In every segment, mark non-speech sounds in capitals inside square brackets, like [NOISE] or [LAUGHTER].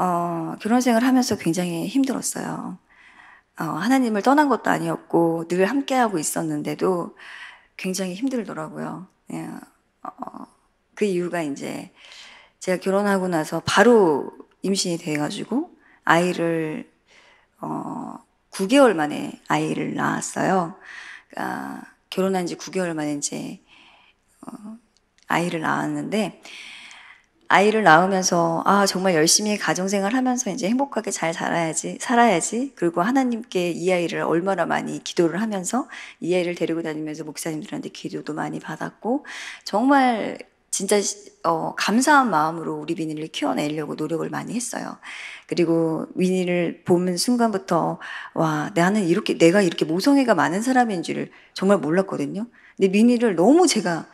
어, 결혼 생활 하면서 굉장히 힘들었어요. 어, 하나님을 떠난 것도 아니었고 늘 함께하고 있었는데도 굉장히 힘들더라고요. 예, 어, 어 그 이유가 이제 제가 결혼하고 나서 바로 임신이 돼가지고 아이를 어, 9개월 만에 아이를 낳았어요. 그러니까 결혼한 지 9개월 만에 이제 어, 아이를 낳았는데 아이를 낳으면서 아 정말 열심히 가정생활 하면서 이제 행복하게 잘 살아야지 살아야지 그리고 하나님께 이 아이를 얼마나 많이 기도를 하면서 이 아이를 데리고 다니면서 목사님들한테 기도도 많이 받았고 정말 진짜 어, 감사한 마음으로 우리 비니를 키워내려고 노력을 많이 했어요. 그리고 위니를 보는 순간부터 와 나는 이렇게 내가 이렇게 모성애가 많은 사람인 줄 정말 몰랐거든요. 근데 미니를 너무 제가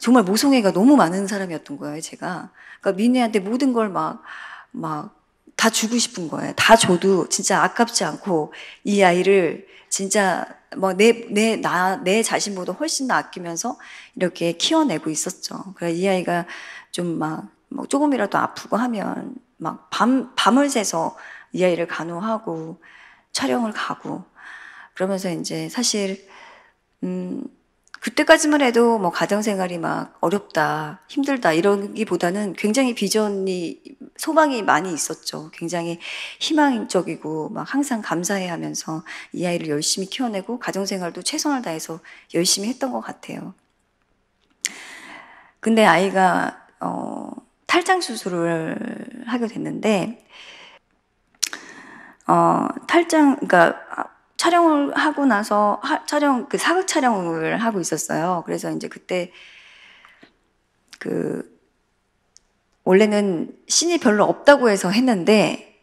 정말 모성애가 너무 많은 사람이었던 거예요, 제가. 그러니까 민혜한테 모든 걸 막, 막, 다 주고 싶은 거예요. 다 줘도 진짜 아깝지 않고 이 아이를 진짜 뭐 내, 내, 나, 내 자신보다 훨씬 더 아끼면서 이렇게 키워내고 있었죠. 그래서 이 아이가 좀 막, 뭐 조금이라도 아프고 하면 막 밤, 밤을 새서 이 아이를 간호하고 촬영을 가고 그러면서 이제 사실, 음, 그때까지만 해도 뭐 가정생활이 막 어렵다, 힘들다 이런기보다는 굉장히 비전이 소망이 많이 있었죠. 굉장히 희망적이고 막 항상 감사해하면서 이 아이를 열심히 키워내고 가정생활도 최선을 다해서 열심히 했던 것 같아요. 근데 아이가 어, 탈장 수술을 하게 됐는데 어, 탈장 그러니까 촬영을 하고 나서 하, 촬영 그 사극 촬영을 하고 있었어요. 그래서 이제 그때 그 원래는 신이 별로 없다고 해서 했는데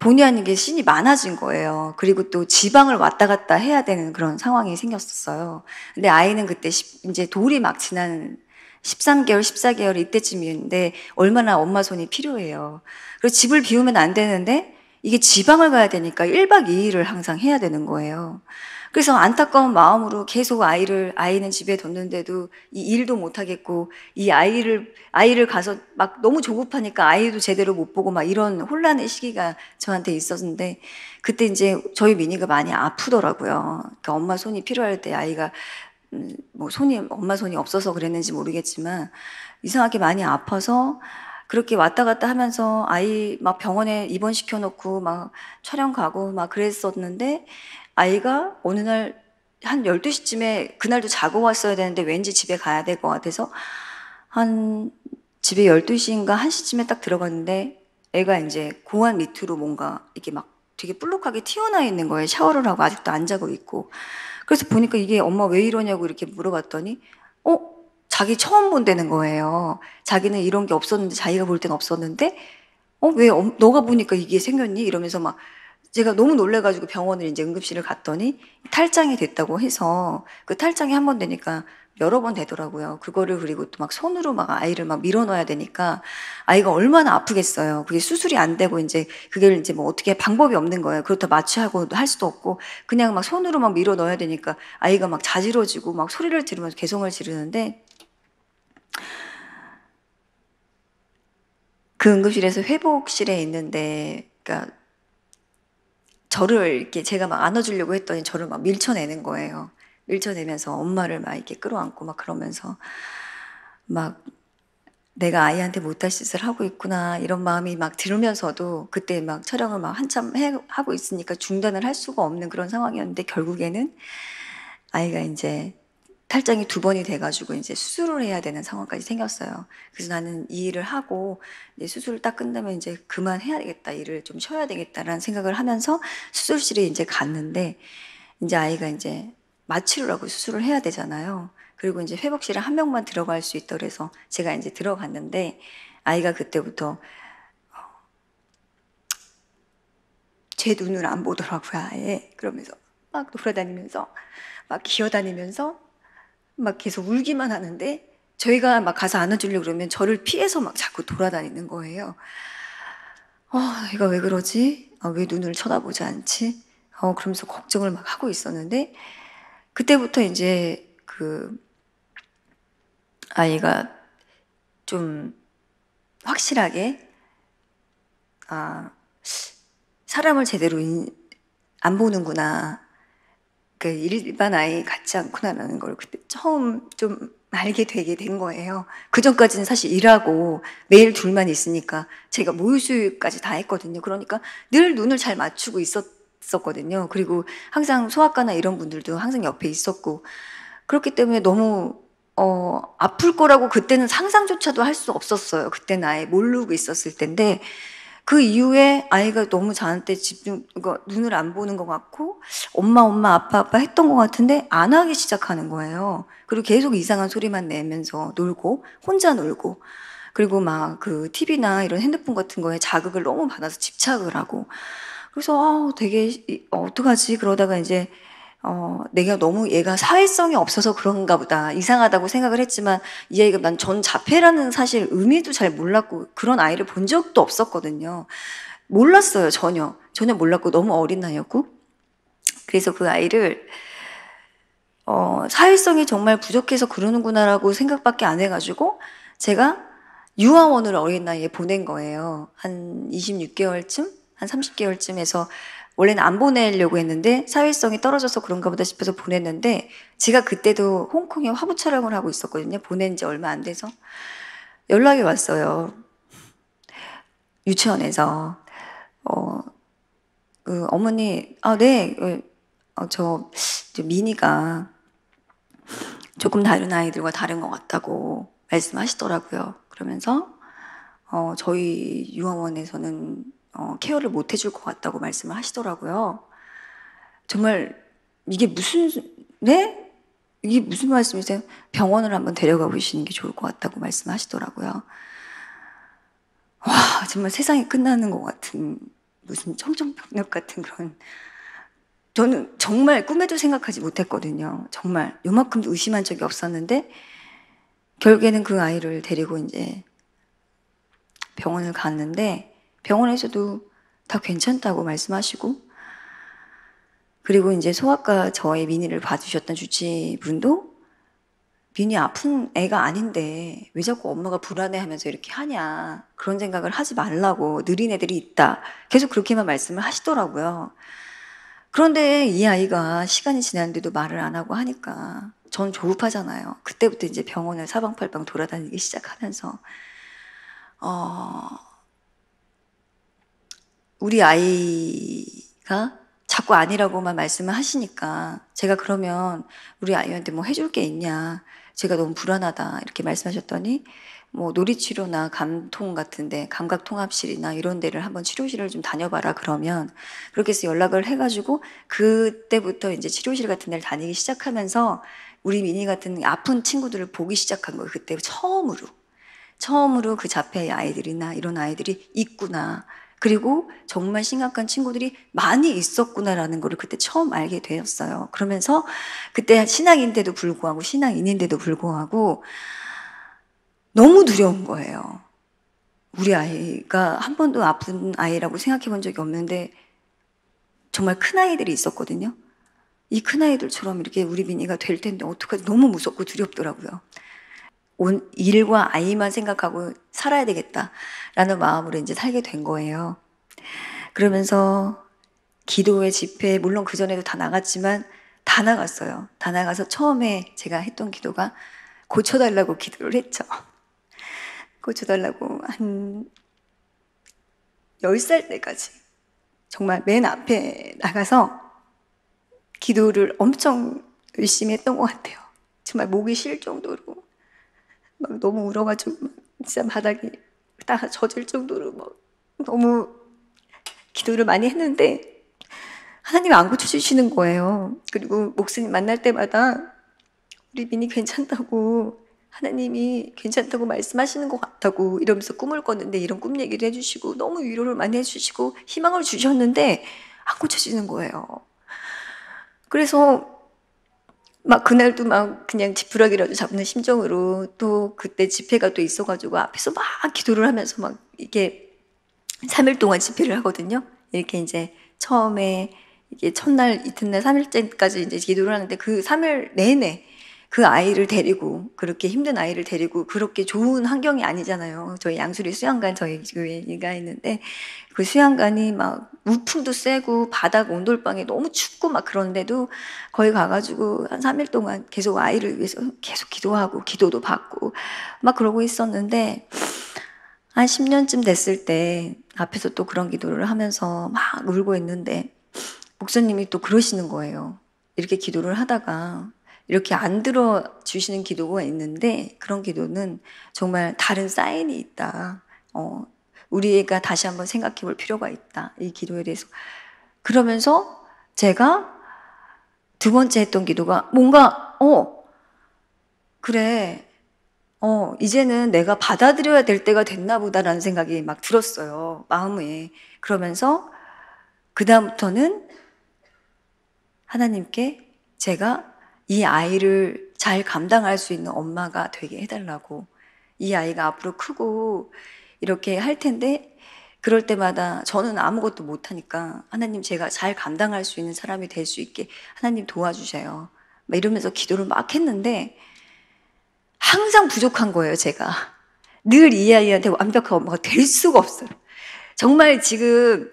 본의 아니게 신이 많아진 거예요. 그리고 또 지방을 왔다 갔다 해야 되는 그런 상황이 생겼었어요. 근데 아이는 그때 10, 이제 돌이 막 지난 13개월, 14개월 이때쯤이었는데 얼마나 엄마 손이 필요해요. 그리고 집을 비우면 안 되는데 이게 지방을 가야 되니까 1박 2일을 항상 해야 되는 거예요. 그래서 안타까운 마음으로 계속 아이를 아이는 집에 뒀는데도 이 일도 못 하겠고 이 아이를 아이를 가서 막 너무 조급하니까 아이도 제대로 못 보고 막 이런 혼란의 시기가 저한테 있었는데 그때 이제 저희 미니가 많이 아프더라고요. 그러니까 엄마 손이 필요할 때 아이가 음, 뭐 손이 엄마 손이 없어서 그랬는지 모르겠지만 이상하게 많이 아파서 그렇게 왔다 갔다 하면서 아이 막 병원에 입원시켜 놓고 막 촬영 가고 막 그랬었는데 아이가 어느 날 한 12시쯤에 그날도 자고 왔어야 되는데 왠지 집에 가야 될 것 같아서 한 집에 12시인가 1시쯤에 딱 들어갔는데 애가 이제 공안 밑으로 뭔가 이렇게 막 되게 볼록하게 튀어나 와 있는 거예요. 샤워를 하고 아직도 안 자고 있고. 그래서 보니까 이게 엄마 왜 이러냐고 이렇게 물어봤더니 어? 자기 처음 본다는 거예요. 자기는 이런 게 없었는데 자기가 볼 땐 없었는데 어왜 어, 너가 보니까 이게 생겼니 이러면서 막 제가 너무 놀래가지고 병원을 이제 응급실을 갔더니 탈장이 됐다고 해서 그 탈장이 한 번 되니까 여러 번 되더라고요. 그거를 그리고 또 막 손으로 막 아이를 막 밀어넣어야 되니까 아이가 얼마나 아프겠어요. 그게 수술이 안 되고 이제 그게 이제 뭐 어떻게 방법이 없는 거예요. 그렇다 마취하고 할 수도 없고 그냥 막 손으로 막 밀어넣어야 되니까 아이가 막 자지러지고 막 소리를 지르면서 개성을 지르는데 그 응급실에서 회복실에 있는데, 그러니까 저를 이렇게 제가 막 안아주려고 했더니 저를 막 밀쳐내는 거예요. 밀쳐내면서 엄마를 막 이렇게 끌어안고 막 그러면서 막 내가 아이한테 못할 짓을 하고 있구나 이런 마음이 막 들으면서도 그때 막 촬영을 막 한참 해, 하고 있으니까 중단을 할 수가 없는 그런 상황이었는데 결국에는 아이가 이제 탈장이 두 번이 돼가지고 이제 수술을 해야 되는 상황까지 생겼어요. 그래서 나는 이 일을 하고 이제 수술을 딱 끝나면 이제 그만해야 되겠다. 일을 좀 쉬어야 되겠다라는 생각을 하면서 수술실에 이제 갔는데 이제 아이가 이제 마취를하고 수술을 해야 되잖아요. 그리고 이제 회복실에 한 명만 들어갈 수있더래서 제가 이제 들어갔는데 아이가 그때부터 어, 제 눈을 안 보더라고요, 아예. 그러면서 막 돌아다니면서 막 기어다니면서 막 계속 울기만 하는데 저희가 막 가서 안아주려고 그러면 저를 피해서 막 자꾸 돌아다니는 거예요. 어, 얘가 왜 그러지? 어, 왜 눈을 쳐다보지 않지? 어, 그러면서 걱정을 막 하고 있었는데 그때부터 이제 그 아이가 좀 확실하게 아 사람을 제대로 인, 안 보는구나 그 일반 아이 같지 않구나라는 걸 그때 처음 좀 알게 되게 된 거예요. 그 전까지는 사실 일하고 매일 둘만 있으니까 제가 모유수유까지 다 했거든요. 그러니까 늘 눈을 잘 맞추고 있었었거든요. 그리고 항상 소아과나 이런 분들도 항상 옆에 있었고 그렇기 때문에 너무 어 아플 거라고 그때는 상상조차도 할 수 없었어요. 그때나 아예 모르고 있었을 텐데 그 이후에 아이가 너무 자는데 집중, 그러니까 눈을 안 보는 것 같고, 엄마, 엄마, 아빠, 아빠 했던 것 같은데 안 하기 시작하는 거예요. 그리고 계속 이상한 소리만 내면서 놀고, 혼자 놀고, 그리고 막 그 TV나 이런 핸드폰 같은 거에 자극을 너무 받아서 집착을 하고, 그래서, 아 되게, 어, 어떡하지? 그러다가 이제 어, 내가 너무 얘가 사회성이 없어서 그런가 보다 이상하다고 생각을 했지만 이 아이가 난 전 자폐라는 사실 의미도 잘 몰랐고 그런 아이를 본 적도 없었거든요. 몰랐어요 전혀 전혀 몰랐고 너무 어린 나이였고 그래서 그 아이를 어, 사회성이 정말 부족해서 그러는구나라고 생각밖에 안 해가지고 제가 유아원을 어린 나이에 보낸 거예요 한 26개월쯤 한 30개월쯤에서 원래는 안 보내려고 했는데 사회성이 떨어져서 그런가 보다 싶어서 보냈는데 제가 그때도 홍콩에 화보 촬영을 하고 있었거든요. 보낸 지 얼마 안 돼서 연락이 왔어요. 유치원에서 어, 그 어머니 아 네. 그, 어, 저 미니가 조금 다른 아이들과 다른 것 같다고 말씀하시더라고요. 그러면서 어, 저희 유아원에서는 어, 케어를 못 해줄 것 같다고 말씀을 하시더라고요. 정말 이게 무슨 네? 이게 무슨 말씀이세요? 병원을 한번 데려가 보시는 게 좋을 것 같다고 말씀하시더라고요. 와 정말 세상이 끝나는 것 같은 무슨 청정벽력 같은 그런 저는 정말 꿈에도 생각하지 못했거든요. 정말 요만큼도 의심한 적이 없었는데 결국에는 그 아이를 데리고 이제 병원을 갔는데 병원에서도 다 괜찮다고 말씀하시고 그리고 이제 소아과 저의 미니를 봐주셨던 주치분도 미니 아픈 애가 아닌데 왜 자꾸 엄마가 불안해하면서 이렇게 하냐 그런 생각을 하지 말라고 느린 애들이 있다 계속 그렇게만 말씀을 하시더라고요. 그런데 이 아이가 시간이 지났는데도 말을 안 하고 하니까 전 조급하잖아요. 그때부터 이제 병원을 사방팔방 돌아다니기 시작하면서 어, 우리 아이가 자꾸 아니라고만 말씀을 하시니까 제가 그러면 우리 아이한테 뭐 해줄 게 있냐. 제가 너무 불안하다. 이렇게 말씀하셨더니 뭐 놀이치료나 감통 같은데 감각통합실이나 이런 데를 한번 치료실을 좀 다녀봐라 그러면 그렇게 해서 연락을 해가지고 그때부터 이제 치료실 같은 데를 다니기 시작하면서 우리 미니 같은 아픈 친구들을 보기 시작한 거예요 그때 처음으로 처음으로 그 자폐 아이들이나 이런 아이들이 있구나 그리고 정말 심각한 친구들이 많이 있었구나라는 것을 그때 처음 알게 되었어요. 그러면서 그때 신앙인데도 불구하고 신앙인인데도 불구하고 너무 두려운 거예요. 우리 아이가 한 번도 아픈 아이라고 생각해 본 적이 없는데 정말 큰 아이들이 있었거든요. 이 큰 아이들처럼 이렇게 우리 민이가 될 텐데 어떡하지? 너무 무섭고 두렵더라고요. 온 일과 아이만 생각하고 살아야 되겠다라는 마음으로 이제 살게 된 거예요. 그러면서 기도의 집회 물론 그 전에도 다 나갔지만 다 나갔어요. 다 나가서 처음에 제가 했던 기도가 고쳐달라고 기도를 했죠. [LAUGHS] 고쳐달라고 한 10살 때까지 정말 맨 앞에 나가서 기도를 엄청 열심히 했던 것 같아요. 정말 목이 쉴 정도로 막 너무 울어가지고 막 진짜 바닥이 다 젖을 정도로 막 너무 기도를 많이 했는데 하나님 안 고쳐주시는 거예요. 그리고 목사님 만날 때마다 우리 민이 괜찮다고 하나님이 괜찮다고 말씀하시는 것 같다고 이러면서 꿈을 꿨는데 이런 꿈 얘기를 해주시고 너무 위로를 많이 해주시고 희망을 주셨는데 안 고쳐지는 거예요. 그래서 막 그날도 막 그냥 지푸라기라도 잡는 심정으로 또 그때 집회가 또 있어가지고 앞에서 막 기도를 하면서 막 이게 3일 동안 집회를 하거든요. 이렇게 이제 처음에 이게 첫날, 이튿날, 3일째까지 이제 기도를 하는데 그 3일 내내 그 아이를 데리고 그렇게 힘든 아이를 데리고 그렇게 좋은 환경이 아니잖아요. 저희 양수리 수양관 저희 교회가 그 있는데 그 수양관이 막 우풍도 세고 바닥 온돌방에 너무 춥고 막 그런데도 거기 가가지고 한 3일 동안 계속 아이를 위해서 계속 기도하고 기도도 받고 막 그러고 있었는데 한 10년쯤 됐을 때 앞에서 또 그런 기도를 하면서 막 울고 있는데 목사님이 또 그러시는 거예요. 이렇게 기도를 하다가 이렇게 안 들어주시는 기도가 있는데 그런 기도는 정말 다른 사인이 있다. 어, 우리가 다시 한번 생각해 볼 필요가 있다. 이 기도에 대해서. 그러면서 제가 두 번째 했던 기도가 뭔가, 어, 그래. 어, 이제는 내가 받아들여야 될 때가 됐나 보다라는 생각이 막 들었어요. 마음에. 그러면서 그다음부터는 하나님께 제가 이 아이를 잘 감당할 수 있는 엄마가 되게 해달라고 이 아이가 앞으로 크고 이렇게 할 텐데 그럴 때마다 저는 아무것도 못하니까 하나님 제가 잘 감당할 수 있는 사람이 될 수 있게 하나님 도와주세요 이러면서 기도를 막 했는데 항상 부족한 거예요, 제가. 늘 이 아이한테 완벽한 엄마가 될 수가 없어요. 정말 지금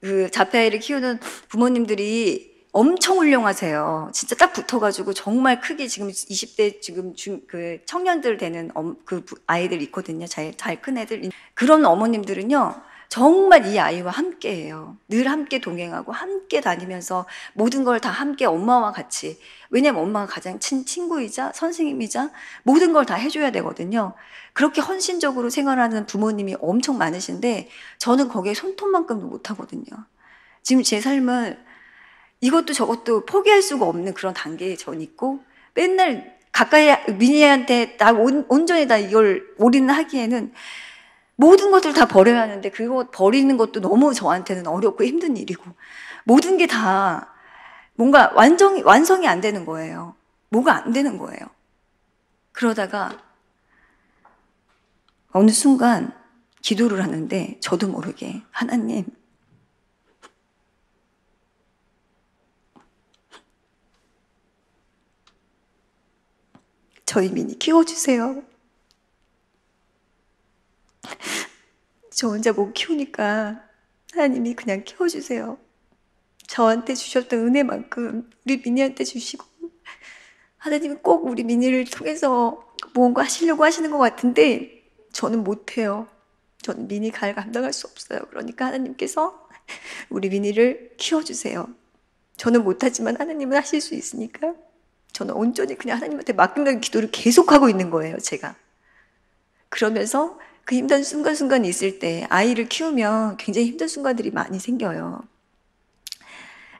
그 자폐아이를 키우는 부모님들이 엄청 훌륭하세요. 진짜 딱 붙어가지고 정말 크게 지금 20대 지금 중, 그 청년들 되는 엄, 그 아이들 있거든요. 잘, 잘 큰 애들. 그런 어머님들은요. 정말 이 아이와 함께해요. 늘 함께 동행하고 함께 다니면서 모든 걸 다 함께 엄마와 같이. 왜냐면 엄마가 가장 친, 친구이자 선생님이자 모든 걸 다 해줘야 되거든요. 그렇게 헌신적으로 생활하는 부모님이 엄청 많으신데 저는 거기에 손톱만큼도 못하거든요. 지금 제 삶을 이것도 저것도 포기할 수가 없는 그런 단계에 전 있고 맨날 가까이 미니한테 나 온, 전히다 이걸 올인을 하기에는 모든 것들 다 버려야 하는데 그거 버리는 것도 너무 저한테는 어렵고 힘든 일이고 모든 게 다 뭔가 완성 완성이 안 되는 거예요. 뭐가 안 되는 거예요. 그러다가 어느 순간 기도를 하는데 저도 모르게 하나님 저희 민이 키워주세요. 저 혼자 못 키우니까 하나님이 그냥 키워주세요. 저한테 주셨던 은혜만큼 우리 민이한테 주시고 하나님이 꼭 우리 민이를 통해서 뭔가 하시려고 하시는 것 같은데 저는 못해요. 저는 민이 갈 감당할 수 없어요. 그러니까 하나님께서 우리 민이를 키워주세요. 저는 못하지만 하나님은 하실 수 있으니까 저는 온전히 그냥 하나님한테 맡긴다는 기도를 계속하고 있는 거예요, 제가. 그러면서 그 힘든 순간순간이 있을 때 아이를 키우면 굉장히 힘든 순간들이 많이 생겨요.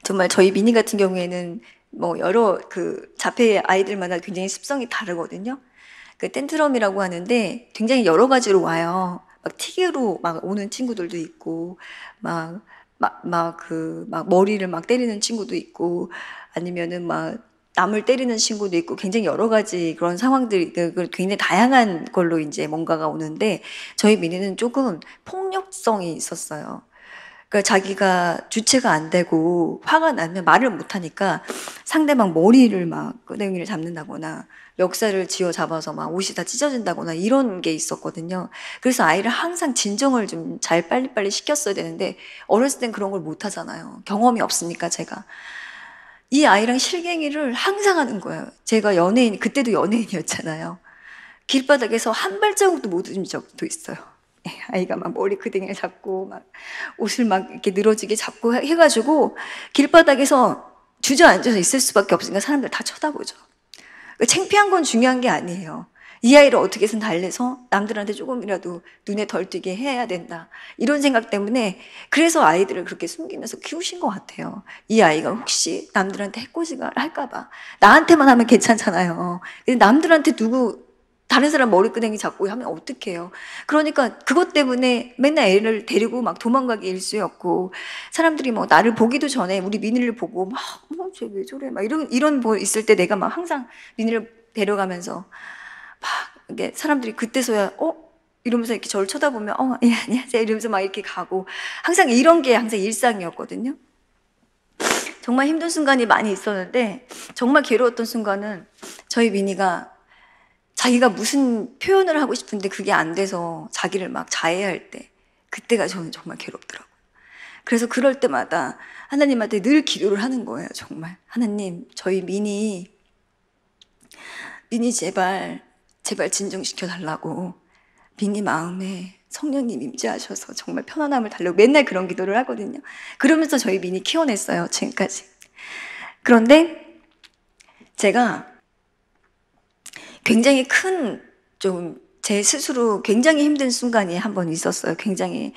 정말 저희 미니 같은 경우에는 뭐 여러 그 자폐 아이들마다 굉장히 습성이 다르거든요. 그텐트럼이라고 하는데 굉장히 여러 가지로 와요. 막 티게로 막 오는 친구들도 있고 막 막 막 그막 그, 머리를 막 때리는 친구도 있고 아니면은 막 남을 때리는 친구도 있고 굉장히 여러 가지 그런 상황들이 그, 그 굉장히 다양한 걸로 이제 뭔가가 오는데 저희 민희는 조금 폭력성이 있었어요. 그러니까 자기가 주체가 안 되고 화가 나면 말을 못 하니까 상대방 머리를 막 끄댕이를 잡는다거나 역사를 쥐어 잡아서 막 옷이 다 찢어진다거나 이런 게 있었거든요. 그래서 아이를 항상 진정을 좀 잘 빨리빨리 시켰어야 되는데 어렸을 땐 그런 걸 못 하잖아요. 경험이 없으니까 제가. 이 아이랑 실갱이를 항상 하는 거예요. 제가 연예인, 그때도 연예인이었잖아요. 길바닥에서 한 발자국도 못 옮은 적도 있어요. 예, 아이가 막 머리 그댕이를 잡고 막 옷을 막 이렇게 늘어지게 잡고 해가지고 길바닥에서 주저앉아서 있을 수밖에 없으니까 사람들 다 쳐다보죠. 그러니까 창피한 건 중요한 게 아니에요. 이 아이를 어떻게 해서 달래서 남들한테 조금이라도 눈에 덜 띄게 해야 된다. 이런 생각 때문에 그래서 아이들을 그렇게 숨기면서 키우신 것 같아요. 이 아이가 혹시 남들한테 해코지가 할까봐. 나한테만 하면 괜찮잖아요. 근데 남들한테 누구, 다른 사람 머리끄댕이 잡고 하면 어떡해요. 그러니까 그것 때문에 맨날 애를 데리고 막 도망가기 일쑤였고, 사람들이 뭐 나를 보기도 전에 우리 민희를 보고 막, 어머 쟤 왜 저래? 막 이런, 이런 뭐 있을 때 내가 막 항상 민희를 데려가면서 막 이게 사람들이 그때서야 어 이러면서 이렇게 저를 쳐다보면 어 예, 안녕하세요 이러면서 막 이렇게 가고 항상 이런 게 항상 일상이었거든요. 정말 힘든 순간이 많이 있었는데 정말 괴로웠던 순간은 저희 미니가 자기가 무슨 표현을 하고 싶은데 그게 안 돼서 자기를 막 자해할 때 그때가 저는 정말 괴롭더라고요. 그래서 그럴 때마다 하나님한테 늘 기도를 하는 거예요, 정말. 하나님, 저희 미니, 미니 제발 제발 진정시켜 달라고 빈이 마음에 성령님 임재하셔서 정말 편안함을 달라고 맨날 그런 기도를 하거든요. 그러면서 저희 민이 키워냈어요. 지금까지. 그런데 제가 굉장히 큰 좀 제 스스로 굉장히 힘든 순간이 한 번 있었어요. 굉장히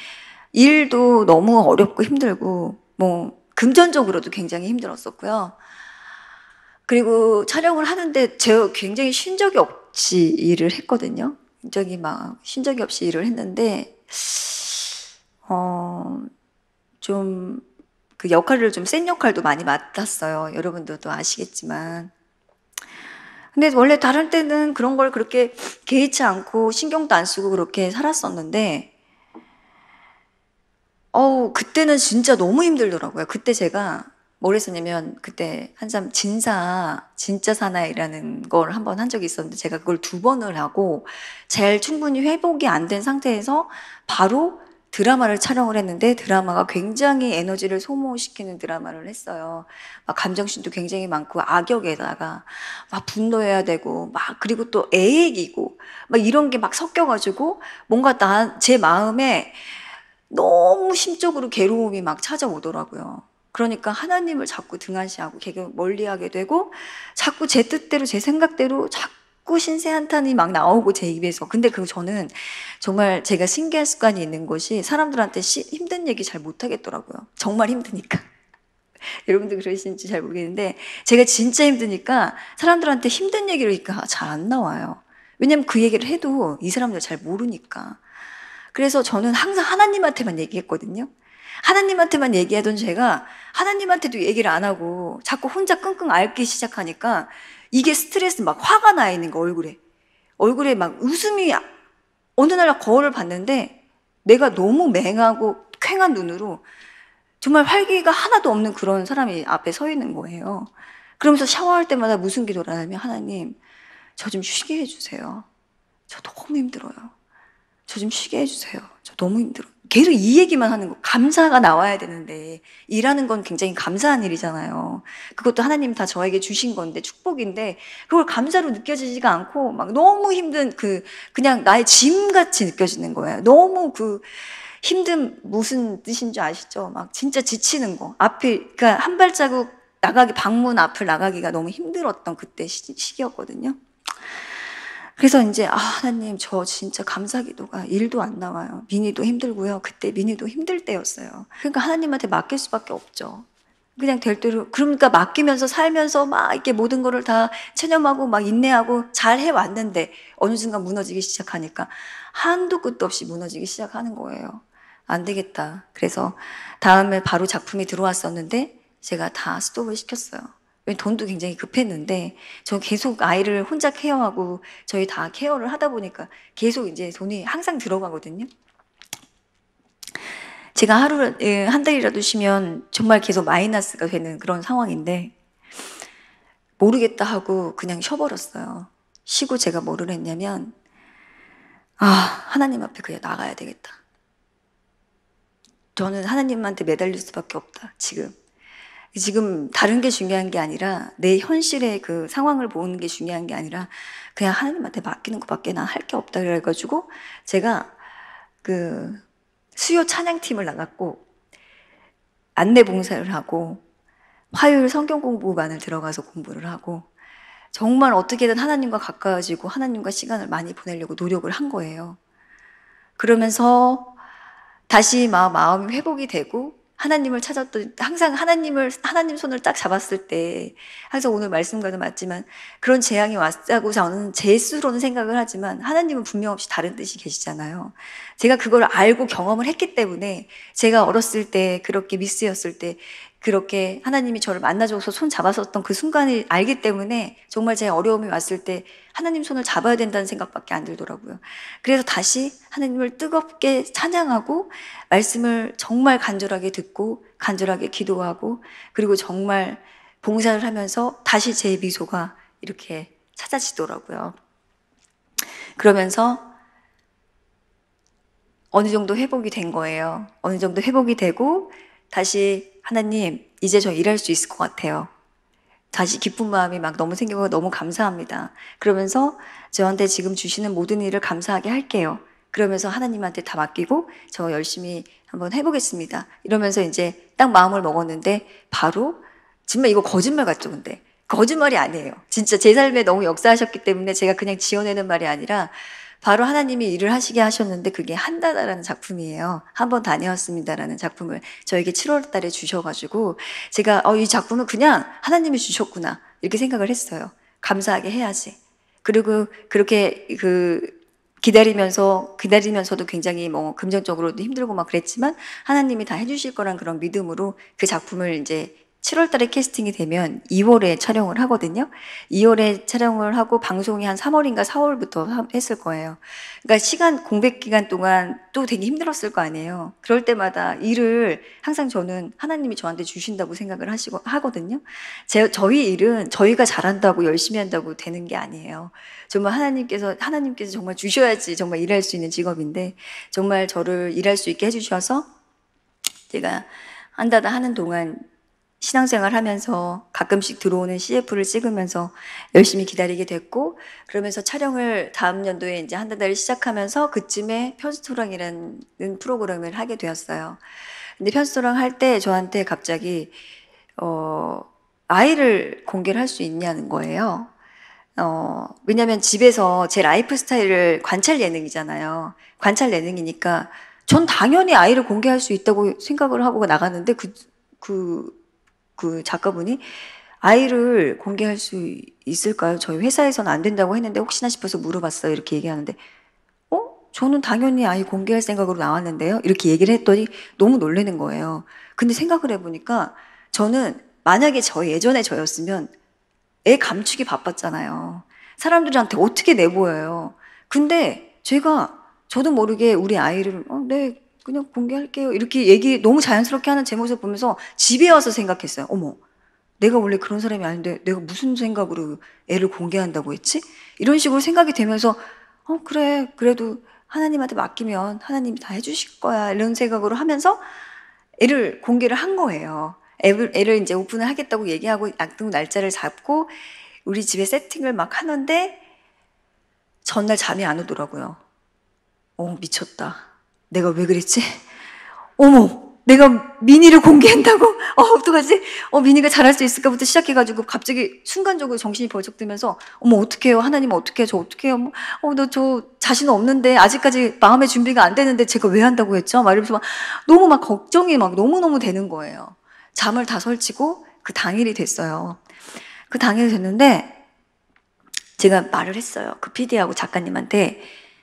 일도 너무 어렵고 힘들고 뭐 금전적으로도 굉장히 힘들었었고요. 그리고 촬영을 하는데 제가 굉장히 쉰 적이 없고 없이 일을 했거든요. 적이 막, 쉰 적이 없이 일을 했는데, 어, 좀, 그 역할을 좀 센 역할도 많이 맡았어요. 여러분들도 아시겠지만. 근데 원래 다른 때는 그런 걸 그렇게 개의치 않고 신경도 안 쓰고 그렇게 살았었는데, 어우, 그때는 진짜 너무 힘들더라고요. 그때 제가 뭘 했었냐면 그때 한참 진사 진짜 사나이라는 걸 한 번 한 적이 있었는데 제가 그걸 두 번을 하고 제일 충분히 회복이 안 된 상태에서 바로 드라마를 촬영을 했는데 드라마가 굉장히 에너지를 소모시키는 드라마를 했어요. 막 감정신도 굉장히 많고 악역에다가 막 분노해야 되고 막 그리고 또 애얘기고 막 이런 게 막 섞여가지고 뭔가 나제 마음에 너무 심적으로 괴로움이 막 찾아오더라고요. 그러니까 하나님을 자꾸 등한시하고 계속 멀리하게 되고 자꾸 제 뜻대로 제 생각대로 자꾸 신세 한탄이 막 나오고 제 입에서 근데 그 저는 정말 제가 신기한 습관이 있는 것이 사람들한테 시, 힘든 얘기 잘 못하겠더라고요 정말 힘드니까 [LAUGHS] 여러분도 그러신지 잘 모르겠는데 제가 진짜 힘드니까 사람들한테 힘든 얘기를 그러니까 아, 잘안 나와요 왜냐면 그 얘기를 해도 이 사람들 잘 모르니까 그래서 저는 항상 하나님한테만 얘기했거든요 하나님한테만 얘기하던 제가 하나님한테도 얘기를 안 하고 자꾸 혼자 끙끙 앓기 시작하니까 이게 스트레스 막 화가 나 있는 거 얼굴에 얼굴에 막 웃음이 어느 날 거울을 봤는데 내가 너무 맹하고 쾌한 눈으로 정말 활기가 하나도 없는 그런 사람이 앞에 서 있는 거예요. 그러면서 샤워할 때마다 무슨 기도를 하냐면 하나님 저 좀 쉬게 해주세요. 저 너무 힘들어요. 저 좀 쉬게 해주세요. 저 너무 힘들어요. 계속 이 얘기만 하는 거 감사가 나와야 되는데 일하는 건 굉장히 감사한 일이잖아요. 그것도 하나님 다 저에게 주신 건데 축복인데 그걸 감사로 느껴지지가 않고 막 너무 힘든 그 그냥 나의 짐 같이 느껴지는 거예요. 너무 그 힘든 무슨 뜻인 줄 아시죠? 막 진짜 지치는 거. 앞에 그러니까 한 발자국 나가기 방문 앞을 나가기가 너무 힘들었던 그때 시, 시기였거든요. 그래서 이제 아, 하나님 저 진짜 감사 기도가 일도 안 나와요. 민희도 힘들고요. 그때 민희도 힘들 때였어요. 그러니까 하나님한테 맡길 수밖에 없죠. 그냥 될 대로 그러니까 맡기면서 살면서 막 이렇게 모든 거를 다 체념하고 막 인내하고 잘 해왔는데 어느 순간 무너지기 시작하니까 한도 끝도 없이 무너지기 시작하는 거예요. 안 되겠다. 그래서 다음에 바로 작품이 들어왔었는데 제가 다 스톱을 시켰어요. 돈도 굉장히 급했는데 저 계속 아이를 혼자 케어하고 저희 다 케어를 하다 보니까 계속 이제 돈이 항상 들어가거든요. 제가 하루 예, 한 달이라도 쉬면 정말 계속 마이너스가 되는 그런 상황인데 모르겠다 하고 그냥 쉬어버렸어요. 쉬고 제가 뭐를 했냐면 아 하나님 앞에 그냥 나가야 되겠다. 저는 하나님한테 매달릴 수밖에 없다 지금. 지금 다른 게 중요한 게 아니라 내 현실의 그 상황을 보는 게 중요한 게 아니라 그냥 하나님한테 맡기는 것밖에 나 할 게 없다 그래가지고 제가 그 수요 찬양팀을 나갔고 안내 봉사를 하고 화요일 성경 공부반을 들어가서 공부를 하고 정말 어떻게든 하나님과 가까워지고 하나님과 시간을 많이 보내려고 노력을 한 거예요. 그러면서 다시 마음이 회복이 되고 하나님을 찾았던 항상 하나님을 하나님 손을 딱 잡았을 때 항상 오늘 말씀과도 맞지만 그런 재앙이 왔다고 저는 제 스스로는 생각을 하지만 하나님은 분명 없이 다른 뜻이 계시잖아요. 제가 그걸 알고 경험을 했기 때문에 제가 어렸을 때 그렇게 미스였을 때 그렇게 하나님이 저를 만나줘서 손 잡았었던 그 순간을 알기 때문에 정말 제 어려움이 왔을 때 하나님 손을 잡아야 된다는 생각밖에 안 들더라고요. 그래서 다시 하나님을 뜨겁게 찬양하고 말씀을 정말 간절하게 듣고 간절하게 기도하고 그리고 정말 봉사를 하면서 다시 제 미소가 이렇게 찾아지더라고요. 그러면서 어느 정도 회복이 된 거예요. 어느 정도 회복이 되고 다시 하나님, 이제 저 일할 수 있을 것 같아요. 다시 기쁜 마음이 막 너무 생기고 너무 감사합니다. 그러면서 저한테 지금 주시는 모든 일을 감사하게 할게요. 그러면서 하나님한테 다 맡기고 저 열심히 한번 해보겠습니다. 이러면서 이제 딱 마음을 먹었는데 바로 정말 이거 거짓말 같죠, 근데. 거짓말이 아니에요. 진짜 제 삶에 너무 역사하셨기 때문에 제가 그냥 지어내는 말이 아니라 바로 하나님이 일을 하시게 하셨는데 그게 한다다라는 작품이에요. 한번 다녀왔습니다라는 작품을 저에게 7월 달에 주셔가지고 제가 어, 이 작품은 그냥 하나님이 주셨구나 이렇게 생각을 했어요. 감사하게 해야지. 그리고 그렇게 그 기다리면서 기다리면서도 굉장히 뭐 금전적으로도 힘들고 막 그랬지만 하나님이 다 해주실 거란 그런 믿음으로 그 작품을 이제 7월 달에 캐스팅이 되면 2월에 촬영을 하거든요. 2월에 촬영을 하고 방송이 한 3월인가 4월부터 했을 거예요. 그러니까 시간 공백 기간 동안 또 되게 힘들었을 거 아니에요. 그럴 때마다 일을 항상 저는 하나님이 저한테 주신다고 생각을 하시고 하거든요. 제, 저희 일은 저희가 잘한다고 열심히 한다고 되는 게 아니에요. 정말 하나님께서 하나님께서 정말 주셔야지 정말 일할 수 있는 직업인데 정말 저를 일할 수 있게 해 주셔서 제가 한다다 하는 동안 신앙생활 하면서 가끔씩 들어오는 CF를 찍으면서 열심히 기다리게 됐고 그러면서 촬영을 다음 연도에 이제 한달을 시작하면서 그쯤에 편수토랑이라는 프로그램을 하게 되었어요. 근데 편수토랑 할 때 저한테 갑자기 어 아이를 공개를 할 수 있냐는 거예요. 어 왜냐면 집에서 제 라이프 스타일을 관찰 예능이잖아요. 관찰 예능이니까 전 당연히 아이를 공개할 수 있다고 생각을 하고 나갔는데 그 그, 그 작가분이 아이를 공개할 수 있을까요? 저희 회사에서는 안 된다고 했는데 혹시나 싶어서 물어봤어요. 이렇게 얘기하는데 어? 저는 당연히 아이 공개할 생각으로 나왔는데요. 이렇게 얘기를 했더니 너무 놀래는 거예요. 근데 생각을 해보니까 저는 만약에 저 예전에 저였으면 애 감추기 바빴잖아요. 사람들한테 어떻게 내보여요. 근데 제가 저도 모르게 우리 아이를 어, 네 그냥 공개할게요. 이렇게 얘기 너무 자연스럽게 하는 제 모습 을 보면서 집에 와서 생각했어요. 어머, 내가 원래 그런 사람이 아닌데 내가 무슨 생각으로 애를 공개한다고 했지? 이런 식으로 생각이 되면서 어 그래 그래도 하나님한테 맡기면 하나님이 다 해주실 거야 이런 생각으로 하면서 애를 공개를 한 거예요. 애를, 애를 이제 오픈을 하겠다고 얘기하고 약등 날짜를 잡고 우리 집에 세팅을 막 하는데 전날 잠이 안 오더라고요. 어 미쳤다. 내가 왜 그랬지? 어머, 내가 미니를 공개한다고? 어, 어떡하지? 어, 미니가 잘할 수 있을까부터 시작해가지고 갑자기 순간적으로 정신이 벌쩍 들면서 어머, 어떡해요? 하나님 어떡해요? 저 어떡해요? 뭐, 어, 너저 자신 없는데 아직까지 마음의 준비가 안 되는데 제가 왜 한다고 했죠? 막 이러면서 막 너무 막 걱정이 막 너무너무 되는 거예요. 잠을 다 설치고 그 당일이 됐어요. 그 당일이 됐는데 제가 말을 했어요. 그 PD하고 작가님한테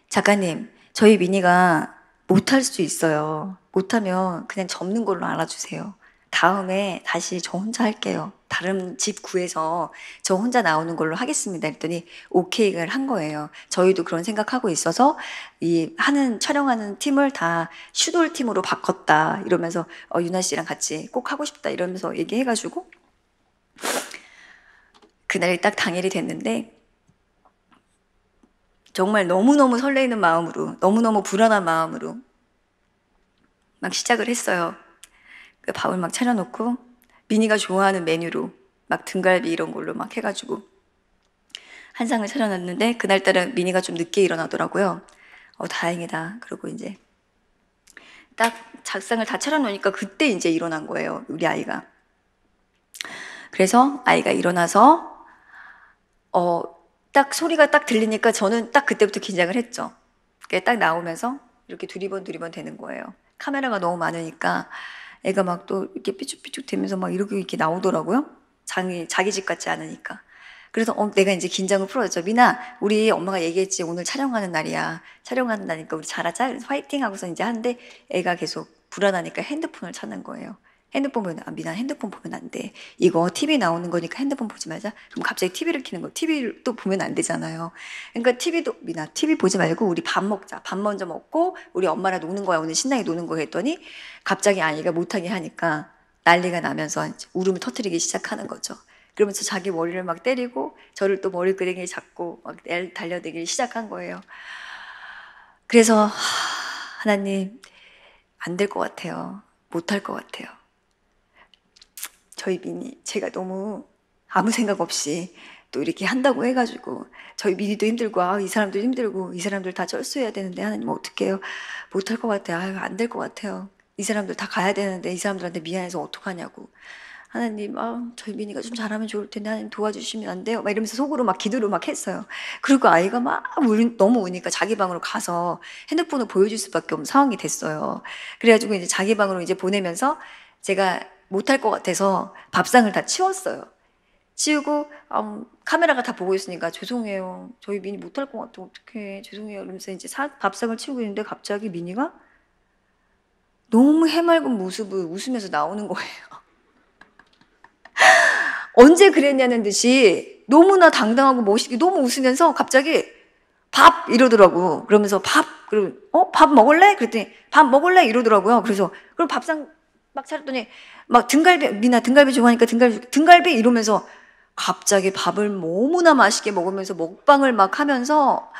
작가님, 저희 미니가 못할 수 있어요. 못하면 그냥 접는 걸로 알아주세요. 다음에 다시 저 혼자 할게요. 다른 집 구해서 저 혼자 나오는 걸로 하겠습니다. 했더니 오케이를 한 거예요. 저희도 그런 생각하고 있어서 이 하는 촬영하는 팀을 다 슈돌 팀으로 바꿨다 이러면서 어, 유나 씨랑 같이 꼭 하고 싶다 이러면서 얘기해가지고 그날이 딱 당일이 됐는데 정말 너무너무 설레이는 마음으로, 너무너무 불안한 마음으로 막 시작을 했어요. 그 밥을 막 차려놓고 미니가 좋아하는 메뉴로 막 등갈비 이런 걸로 막 해가지고 한 상을 차려놨는데 그날따라 미니가 좀 늦게 일어나더라고요. 어, 다행이다. 그리고 이제 딱 작상을 다 차려놓으니까 그때 이제 일어난 거예요. 우리 아이가. 그래서 아이가 일어나서 어, 딱 소리가 딱 들리니까 저는 딱 그때부터 긴장을 했죠. 그게 딱 나오면서 이렇게 두리번 두리번 되는 거예요. 카메라가 너무 많으니까 애가 막 또 이렇게 삐죽삐죽 되면서 막 이렇게 이렇게 나오더라고요. 자기, 자기 집 같지 않으니까. 그래서 어, 내가 이제 긴장을 풀어줬죠. 미나, 우리 엄마가 얘기했지. 오늘 촬영하는 날이야. 촬영하는 날이니까 우리 잘하자. 화이팅 하고서 이제 하는데 애가 계속 불안하니까 핸드폰을 찾는 거예요. 핸드폰 보면 아, 미나 핸드폰 보면 안 돼. 이거 TV 나오는 거니까 핸드폰 보지 말자. 그럼 갑자기 TV를 키는 거. TV를 또 보면 안 되잖아요. 그러니까 TV도 미나 TV 보지 말고 우리 밥 먹자. 밥 먼저 먹고 우리 엄마랑 노는 거야. 오늘 신나게 노는 거 했더니 갑자기 아이가 못하게 하니까 난리가 나면서 울음을 터트리기 시작하는 거죠. 그러면서 자기 머리를 막 때리고 저를 또 머리끄댕이 잡고 막 달려들기 시작한 거예요. 그래서 하나님 안 될 것 같아요. 못할 것 같아요. 저희 민이 제가 너무 아무 생각 없이 또 이렇게 한다고 해가지고 저희 민이도 힘들고 아, 이 사람도 힘들고 이 사람들 다 철수해야 되는데 하나님 어떡해요 못할 것 같아요 아유 안될 것 같아요 이 사람들 다 가야 되는데 이 사람들한테 미안해서 어떡하냐고 하나님, 아, 저희 민이가 좀 잘하면 좋을 텐데, 하나님 도와주시면 안 돼요? 막 이러면서 속으로 막 기도를 막 했어요. 그리고 그 아이가 막 울, 너무 우니까 자기 방으로 가서 핸드폰을 보여줄 수밖에 없는 상황이 됐어요. 그래가지고 이제 자기 방으로 이제 보내면서 제가 못할 것 같아서 밥상을 다 치웠어요. 치우고 음, 카메라가 다 보고 있으니까 죄송해요. 저희 민이 못할 것 같아. 어떡해. 죄송해요. 이러면서 이제 사, 밥상을 치우고 있는데 갑자기 민이가 너무 해맑은 모습을 웃으면서 나오는 거예요. [LAUGHS] 언제 그랬냐는 듯이 너무나 당당하고 멋있게 너무 웃으면서 갑자기 밥 이러더라고. 그러면서 밥, 그럼 어? 밥 먹을래? 그랬더니 밥 먹을래? 이러더라고요. 그래서 그럼 밥상 막 차렸더니 막 등갈비, 미나 등갈비 좋아하니까 등갈비, 등갈비 이러면서 갑자기 밥을 너무나 맛있게 먹으면서 먹방을 막 하면서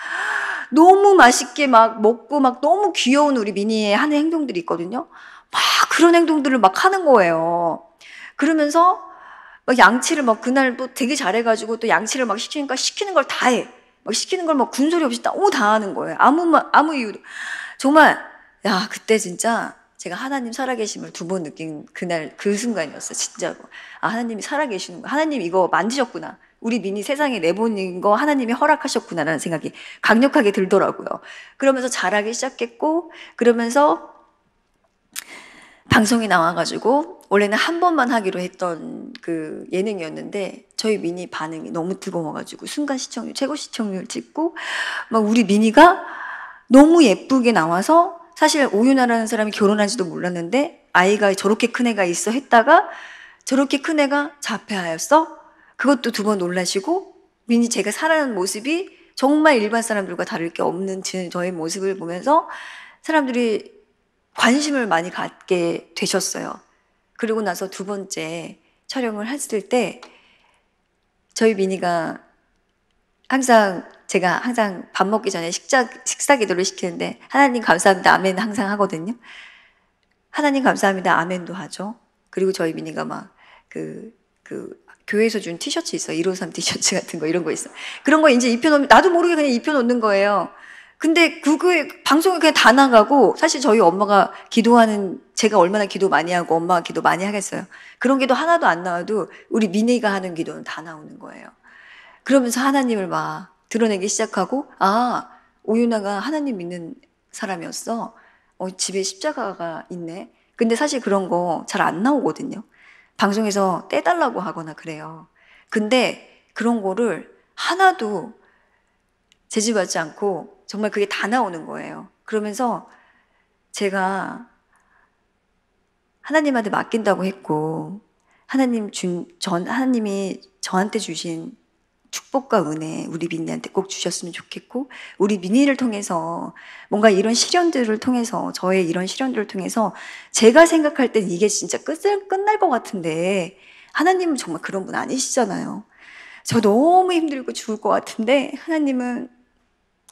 너무 맛있게 막 먹고 막 너무 귀여운 우리 미니의 하는 행동들이 있거든요. 막 그런 행동들을 막 하는 거예요. 그러면서 막 양치를 막 그날 또 되게 잘해가지고 또 양치를 막 시키니까 시키는 걸 다 해. 막 시키는 걸 막 군소리 없이 다, 오, 다 하는 거예요. 아무, 말 아무 이유도. 정말, 야, 그때 진짜 제가 하나님 살아계심을 두 번 느낀 그날 그 순간이었어요. 진짜로. 아 하나님이 살아계시는 거. 하나님 이거 만드셨구나. 우리 민이 세상에 내보낸 거 하나님이 허락하셨구나라는 생각이 강력하게 들더라고요. 그러면서 잘하기 시작했고 그러면서 방송에 나와가지고 원래는 한 번만 하기로 했던 그 예능이었는데 저희 미니 반응이 너무 뜨거워가지고 순간 시청률 최고 시청률 찍고 막 우리 미니가 너무 예쁘게 나와서 사실 오윤아라는 사람이 결혼한지도 몰랐는데 아이가 저렇게 큰 애가 있어 했다가 저렇게 큰 애가 자폐하였어? 그것도 두 번 놀라시고 민희 제가 살아가는 모습이 정말 일반 사람들과 다를 게 없는 저의 모습을 보면서 사람들이 관심을 많이 갖게 되셨어요. 그리고 나서 두 번째 촬영을 했을 때 저희 민희가 항상 제가 항상 밥 먹기 전에 식사, 식사 기도를 시키는데 하나님 감사합니다. 아멘 항상 하거든요. 하나님 감사합니다. 아멘도 하죠. 그리고 저희 미니가 막 그, 그, 교회에서 준 티셔츠 있어. 153 티셔츠 같은 거, 이런 거 있어. 그런 거 이제 입혀놓으면 나도 모르게 그냥 입혀놓는 거예요. 근데 그거 그 방송에 그냥 다 나가고 사실 저희 엄마가 기도하는 제가 얼마나 기도 많이 하고 엄마가 기도 많이 하겠어요. 그런 기도 하나도 안 나와도 우리 미네가 하는 기도는 다 나오는 거예요. 그러면서 하나님을 막 드러내기 시작하고 아오윤아가 하나님 믿는 사람이었어. 어, 집에 십자가가 있네. 근데 사실 그런 거 잘 안 나오거든요. 방송에서 떼달라고 하거나 그래요. 근데 그런 거를 하나도 제지받지 않고 정말 그게 다 나오는 거예요. 그러면서 제가 하나님한테 맡긴다고 했고 하나님 준전 하나님이 저한테 주신 축복과 은혜 우리 민니한테 꼭 주셨으면 좋겠고 우리 민니를 통해서 뭔가 이런 시련들을 통해서 저의 이런 시련들을 통해서 제가 생각할 땐 이게 진짜 끝을 끝날 것 같은데 하나님은 정말 그런 분 아니시잖아요. 저 너무 힘들고 죽을 것 같은데 하나님은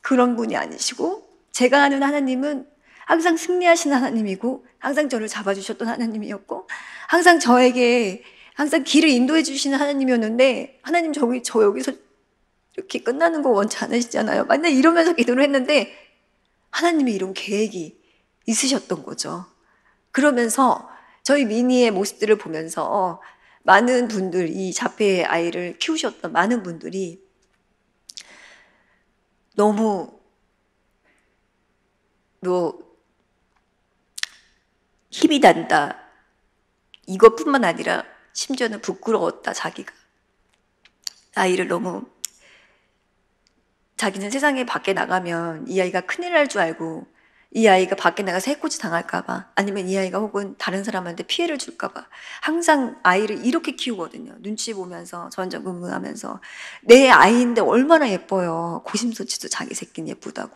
그런 분이 아니시고 제가 아는 하나님은 항상 승리하신 하나님이고 항상 저를 잡아주셨던 하나님이었고 항상 저에게 항상 길을 인도해 주시는 하나님이었는데 하나님 저기 저 여기서 이렇게 끝나는 거 원치 않으시잖아요. 맨날 이러면서 기도를 했는데 하나님이 이런 계획이 있으셨던 거죠. 그러면서 저희 미니의 모습들을 보면서 많은 분들 이 자폐 아이를 키우셨던 많은 분들이 너무 뭐 힘이 난다 이것뿐만 아니라 심지어는 부끄러웠다, 자기가. 아이를 너무 자기는 세상에 밖에 나가면 이 아이가 큰일 날 줄 알고 이 아이가 밖에 나가서 해코지 당할까봐 아니면 이 아이가 혹은 다른 사람한테 피해를 줄까봐 항상 아이를 이렇게 키우거든요. 눈치 보면서 전전긍긍하면서 내 아이인데 얼마나 예뻐요. 고심소치도 자기 새끼는 예쁘다고.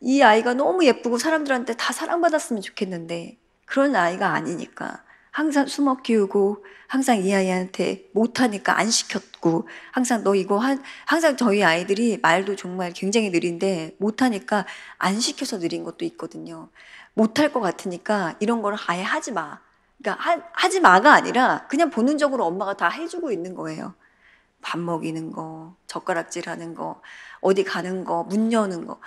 이 아이가 너무 예쁘고 사람들한테 다 사랑받았으면 좋겠는데 그런 아이가 아니니까 항상 숨어 키우고 항상 이 아이한테 못하니까 안 시켰고 항상 너 이거 한 항상 저희 아이들이 말도 정말 굉장히 느린데 못하니까 안 시켜서 느린 것도 있거든요. 못할 것 같으니까 이런 거를 아예 하지 마. 그러니까 하, 지 마가 아니라 그냥 본능적으로 엄마가 다 해주고 있는 거예요. 밥 먹이는 거, 젓가락질 하는 거, 어디 가는 거, 문 여는 거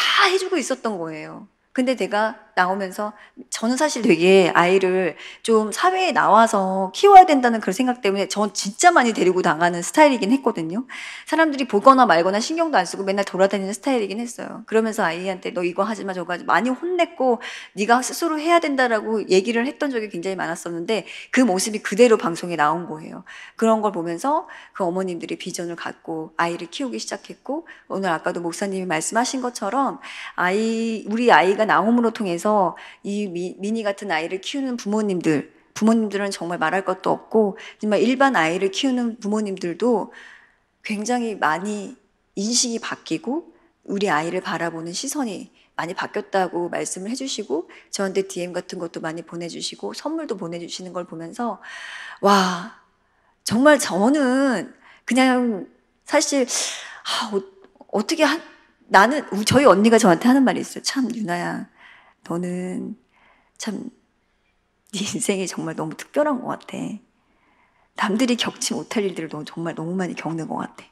다 해주고 있었던 거예요. 근데 내가 나오면서 저는 사실 되게 아이를 좀 사회에 나와서 키워야 된다는 그런 생각 때문에 전 진짜 많이 데리고 나가는 스타일이긴 했거든요. 사람들이 보거나 말거나 신경도 안 쓰고 맨날 돌아다니는 스타일이긴 했어요. 그러면서 아이한테 너 이거 하지 마 저거 하지 마 많이 혼냈고 네가 스스로 해야 된다라고 얘기를 했던 적이 굉장히 많았었는데 그 모습이 그대로 방송에 나온 거예요. 그런 걸 보면서 그 어머님들이 비전을 갖고 아이를 키우기 시작했고 오늘 아까도 목사님이 말씀하신 것처럼 아이 우리 아이가 나옴으로 통해서 그래서 이 미, 미니 같은 아이를 키우는 부모님들, 부모님들은 정말 말할 것도 없고, 정말 일반 아이를 키우는 부모님들도 굉장히 많이 인식이 바뀌고, 우리 아이를 바라보는 시선이 많이 바뀌었다고 말씀을 해주시고, 저한테 DM 같은 것도 많이 보내주시고, 선물도 보내주시는 걸 보면서, 와, 정말 저는 그냥 사실, 아, 어, 떻게 한, 나는, 저희 언니가 저한테 하는 말이 있어요. 참, 유나야. 너는 참네 인생이 정말 너무 특별한 것 같아. 남들이 겪지 못할 일들을 너 정말 너무 많이 겪는 것 같아.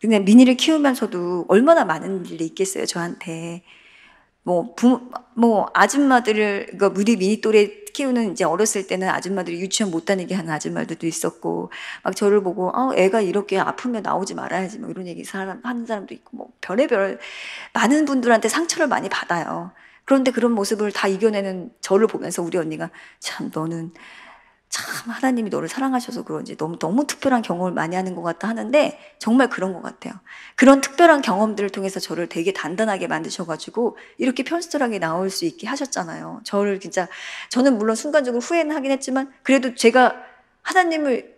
그냥 미니를 키우면서도 얼마나 많은 일이 있겠어요, 저한테. 뭐, 부, 뭐, 아줌마들을, 그, 그러니까 우리 미니 또래 키우는 이제 어렸을 때는 아줌마들이 유치원 못 다니게 하는 아줌마들도 있었고, 막 저를 보고, 어, 애가 이렇게 아프면 나오지 말아야지, 뭐 이런 얘기 사람, 하는 사람도 있고, 뭐, 별의별, 많은 분들한테 상처를 많이 받아요. 그런데 그런 모습을 다 이겨내는 저를 보면서 우리 언니가 참 너는 참 하나님이 너를 사랑하셔서 그런지 너무 너무 특별한 경험을 많이 하는 것 같다 하는데 정말 그런 것 같아요. 그런 특별한 경험들을 통해서 저를 되게 단단하게 만드셔가지고 이렇게 편스트랑게 나올 수 있게 하셨잖아요. 저를 진짜 저는 물론 순간적으로 후회는 하긴 했지만 그래도 제가 하나님을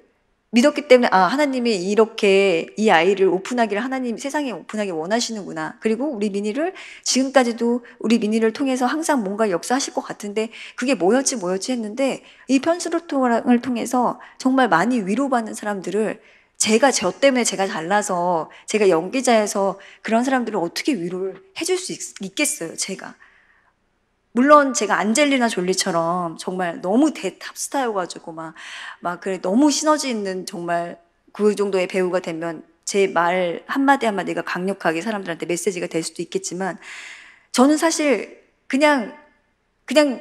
믿었기 때문에 아 하나님이 이렇게 이 아이를 오픈하기를 하나님 세상에 오픈하기 원하시는구나. 그리고 우리 미니를 지금까지도 우리 미니를 통해서 항상 뭔가 역사하실 것 같은데 그게 뭐였지 뭐였지 했는데 이편수를통을 통해서 정말 많이 위로받는 사람들을 제가 저 때문에 제가 잘나서 제가 연기자에서 그런 사람들을 어떻게 위로를 해줄 수 있, 있겠어요 제가. 물론 제가 안젤리나 졸리처럼 정말 너무 대탑스타여가지고 막, 막 그래 너무 시너지 있는 정말 그 정도의 배우가 되면 제 말 한마디 한마디가 강력하게 사람들한테 메시지가 될 수도 있겠지만 저는 사실 그냥, 그냥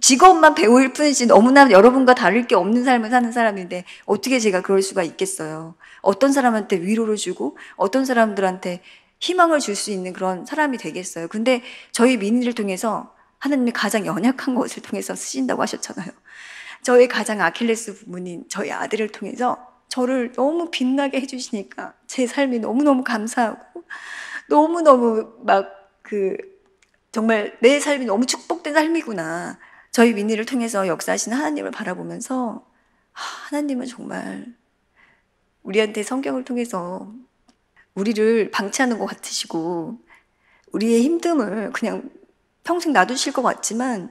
직업만 배우일 뿐이지 너무나 여러분과 다를 게 없는 삶을 사는 사람인데 어떻게 제가 그럴 수가 있겠어요. 어떤 사람한테 위로를 주고 어떤 사람들한테 희망을 줄 수 있는 그런 사람이 되겠어요. 근데 저희 민의를 통해서 하나님이 가장 연약한 것을 통해서 쓰신다고 하셨잖아요. 저의 가장 아킬레스 부분인 저희 아들을 통해서 저를 너무 빛나게 해주시니까 제 삶이 너무너무 감사하고 너무너무 막 그 정말 내 삶이 너무 축복된 삶이구나. 저희 민니를 통해서 역사하시는 하나님을 바라보면서 하나님은 정말 우리한테 성경을 통해서 우리를 방치하는 것 같으시고 우리의 힘듦을 그냥 평생 놔두실 것 같지만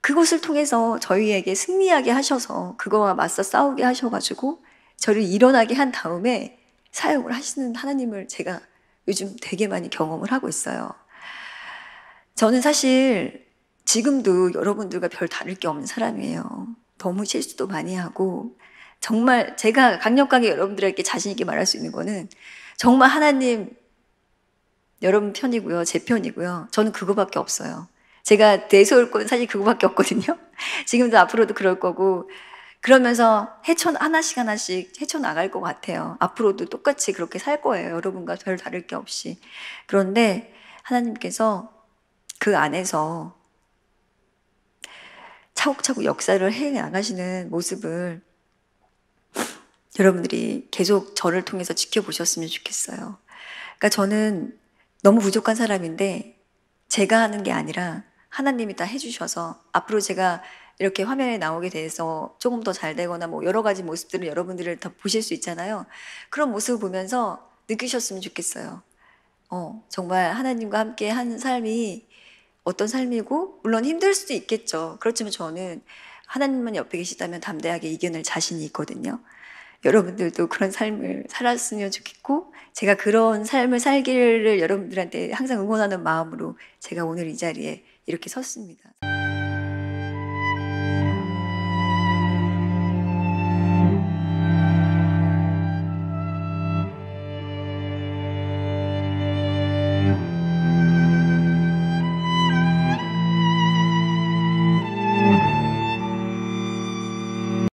그곳을 통해서 저희에게 승리하게 하셔서 그거와 맞서 싸우게 하셔가지고 저를 일어나게 한 다음에 사용을 하시는 하나님을 제가 요즘 되게 많이 경험을 하고 있어요. 저는 사실 지금도 여러분들과 별 다를 게 없는 사람이에요. 너무 실수도 많이 하고 정말 제가 강력하게 여러분들에게 자신 있게 말할 수 있는 거는 정말 하나님 여러분 편이고요. 제 편이고요. 저는 그거밖에 없어요. 제가 내세울 건 사실 그거밖에 없거든요. [LAUGHS] 지금도 앞으로도 그럴 거고. 그러면서 헤쳐 하나씩 하나씩 헤쳐 나갈 것 같아요. 앞으로도 똑같이 그렇게 살 거예요. 여러분과 별 다를 게 없이. 그런데 하나님께서 그 안에서 차곡차곡 역사를 해 나가시는 모습을 여러분들이 계속 저를 통해서 지켜보셨으면 좋겠어요. 그러니까 저는 너무 부족한 사람인데 제가 하는 게 아니라 하나님이 다 해주셔서 앞으로 제가 이렇게 화면에 나오게 돼서 조금 더 잘 되거나 뭐 여러 가지 모습들을 여러분들을 더 보실 수 있잖아요. 그런 모습을 보면서 느끼셨으면 좋겠어요. 어, 정말 하나님과 함께 한 삶이 어떤 삶이고, 물론 힘들 수도 있겠죠. 그렇지만 저는 하나님만 옆에 계시다면 담대하게 이겨낼 자신이 있거든요. 여러분들도 그런 삶을 살았으면 좋겠고 제가 그런 삶을 살기를 여러분들한테 항상 응원하는 마음으로 제가 오늘 이 자리에 이렇게 섰습니다.